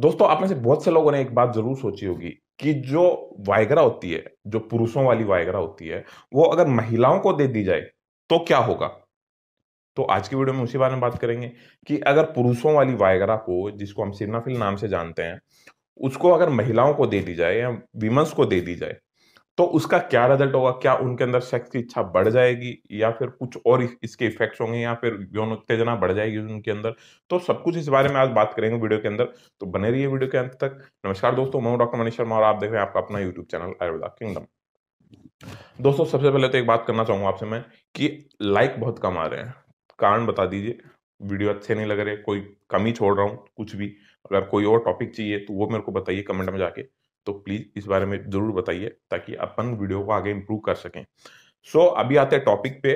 दोस्तों आप में से बहुत से लोगों ने एक बात जरूर सोची होगी कि जो वायगरा होती है जो पुरुषों वाली वायगरा होती है वो अगर महिलाओं को दे दी जाए तो क्या होगा तो आज की वीडियो में उसी बारे में बात करेंगे कि अगर पुरुषों वाली वायगरा को जिसको हम सिरनाफिल नाम से जानते हैं उसको अगर महिलाओं को दे दी जाए या विमंस को दे दी जाए तो उसका क्या रिजल्ट होगा क्या उनके अंदर सेक्स की इच्छा बढ़ जाएगी या फिर कुछ और इसके इफेक्ट्स होंगे या फिर यौन उत्तेजना बढ़ जाएगी उनके अंदर तो सब कुछ इस बारे में आज बात करेंगे वीडियो के अंदर तो बने रहिए वीडियो के अंत तक नमस्कार दोस्तों मैं डॉक्टर मनीष शर्मा और आप देख रहे हैं आपका अपना यूट्यूब चैनल आयुर्वेदा किंगडम दोस्तों सबसे पहले तो एक बात करना चाहूंगा आपसे मैं कि लाइक बहुत कम आ रहे हैं कारण बता दीजिए वीडियो अच्छे नहीं लग रहे कोई कमी छोड़ रहा हूँ कुछ भी अगर कोई और टॉपिक चाहिए तो वो मेरे को बताइए कमेंट में जाके तो प्लीज इस बारे में जरूर बताइए ताकि अपन वीडियो को आगे इंप्रूव कर सकें सो so, अभी आते हैं टॉपिक पे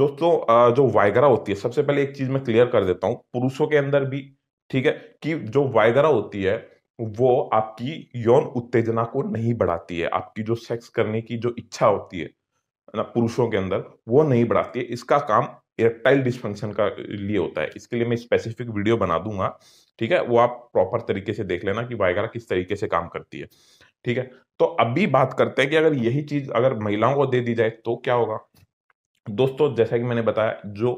दोस्तों जो वायगरा होती है सबसे पहले एक चीज मैं क्लियर कर देता हूँ पुरुषों के अंदर भी ठीक है कि जो वायगरा होती है वो आपकी यौन उत्तेजना को नहीं बढ़ाती है आपकी जो सेक्स करने की जो इच्छा होती है ना पुरुषों के अंदर वो नहीं बढ़ाती है इसका काम इरेक्टाइल डिस्फंक्शन का लिए होता है इसके लिए मैं स्पेसिफिक वीडियो बना दूंगा ठीक है वो आप प्रॉपर तरीके से देख लेना कि वायगरा किस तरीके से काम करती है ठीक है तो अभी बात करते हैं कि अगर यही चीज अगर महिलाओं को दे दी जाए तो क्या होगा दोस्तों जैसा कि मैंने बताया जो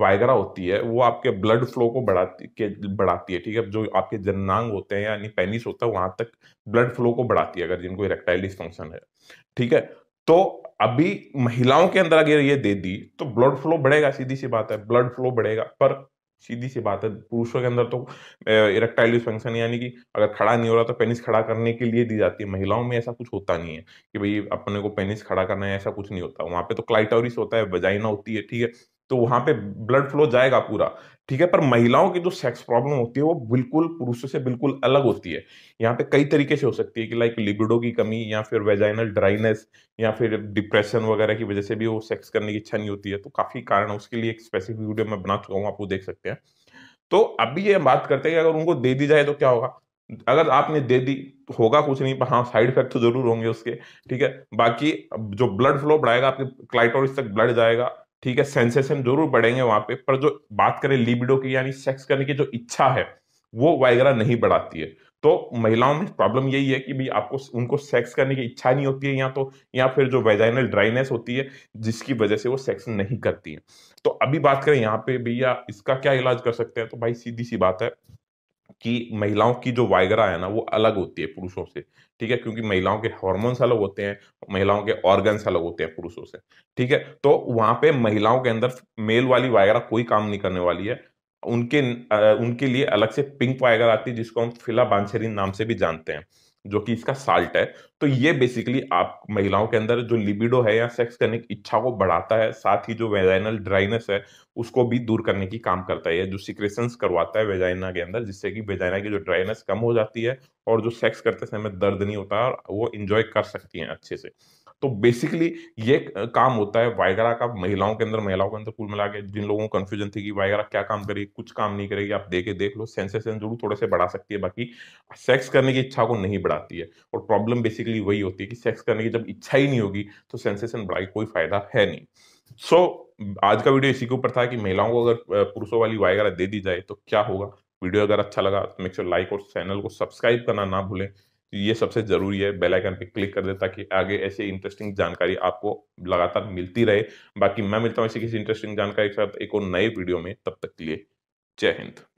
वायगरा होती है वो आपके ब्लड फ्लो को बढ़ाती के बढ़ाती है ठीक है जो आपके जननांग होते हैं यानी पेनिस होता है वहां तक ब्लड फ्लो को बढ़ाती है अगर जिनको इरेक्टाइल डिस्फंक्शन है ठीक है तो अभी महिलाओं के अंदर अगर ये दे दी तो ब्लड फ्लो बढ़ेगा सीधी सी बात है ब्लड फ्लो बढ़ेगा पर सीधी सी बात है पुरुषों के अंदर तो इरेक्टाइल फंक्शन यानी कि अगर खड़ा नहीं हो रहा तो पेनिस खड़ा करने के लिए दी जाती है महिलाओं में ऐसा कुछ होता नहीं है कि भाई अपने को पेनिस खड़ा करना है ऐसा कुछ नहीं होता वहां पे तो क्लाइटोरिस होता है वजाइना होती है ठीक है तो वहां पे ब्लड फ्लो जाएगा पूरा ठीक है पर महिलाओं की जो सेक्स प्रॉब्लम होती है वो बिल्कुल पुरुषों से बिल्कुल अलग होती है यहाँ पे कई तरीके से हो सकती है कि लाइक लिबिडो की कमी या फिर वेजाइनल ड्राइनेस या फिर डिप्रेशन वगैरह की वजह से भी वो सेक्स करने की इच्छा नहीं होती है तो काफी कारण उसके लिए एक स्पेसिफिक वीडियो मैं बना चुका हूँ आप वो देख सकते हैं तो अभी ये बात करते हैं कि अगर उनको दे दी जाए तो क्या होगा अगर आपने दे दी तो होगा कुछ नहीं पर हाँ साइड इफेक्ट तो जरूर होंगे उसके ठीक है बाकी जो ब्लड फ्लो बढ़ाएगा आपके क्लाइटोरिस तक ब्लड जाएगा ठीक है सेंसेशन जरूर बढ़ेंगे वहां पे पर जो बात करें लिबिडो की यानी सेक्स करने की जो इच्छा है वो वायगरा नहीं बढ़ाती है तो महिलाओं में प्रॉब्लम यही है कि भाई आपको उनको सेक्स करने की इच्छा नहीं होती है या तो या फिर जो वेजाइनल ड्राइनेस होती है जिसकी वजह से वो सेक्स नहीं करती है तो अभी बात करें यहाँ पे भैया इसका क्या इलाज कर सकते हैं तो भाई सीधी सी बात है कि महिलाओं की जो वायगरा है ना वो अलग होती है पुरुषों से ठीक है क्योंकि महिलाओं के हॉर्मोन्स अलग होते हैं महिलाओं के ऑर्गन्स अलग होते हैं पुरुषों से ठीक है तो वहां पे महिलाओं के अंदर मेल वाली वाइगरा कोई काम नहीं करने वाली है उनके उनके लिए अलग से पिंक वाइगरा आती है जिसको हम फिला नाम से भी जानते हैं जो कि इसका साल्ट है तो ये बेसिकली आप महिलाओं के अंदर जो लिबिडो है या सेक्स करने की इच्छा को बढ़ाता है साथ ही जो वेजाइनल ड्राइनेस है उसको भी दूर करने की काम करता है जो सिक्रेशंस करवाता है वेजाइना के अंदर जिससे कि वेजाइना की जो ड्राइनेस कम हो जाती है और जो सेक्स करते समय दर्द नहीं होता है और वो इंजॉय कर सकती हैं अच्छे से तो बेसिकली ये काम होता है वायगरा का महिलाओं के अंदर महिलाओं के अंदर कुल मिला के जिन लोगों को कंफ्यूजन थी कि वायगरा क्या काम करेगी कुछ काम नहीं करेगी आप देखे देख लो सेंसेशन जरूर थोड़े से बढ़ा सकती है बाकी सेक्स करने की इच्छा को नहीं बढ़ाती है और प्रॉब्लम बेसिकली वही होती है कि सेक्स करने की जब इच्छा ही नहीं होगी तो सेंसेशन बढ़ा कोई फायदा है नहीं सो so, आज का वीडियो इसी के ऊपर था कि महिलाओं को अगर पुरुषों वाली वायगरा दे दी जाए तो क्या होगा वीडियो अगर अच्छा लगा तो मेक श्योर लाइक और चैनल को सब्सक्राइब करना ना भूलें तो ये सबसे जरूरी है बेल आइकन पे क्लिक कर दे ताकि आगे ऐसे इंटरेस्टिंग जानकारी आपको लगातार मिलती रहे बाकी मैं मिलता हूँ ऐसी किसी इंटरेस्टिंग जानकारी के साथ एक और नए वीडियो में तब तक के लिए जय हिंद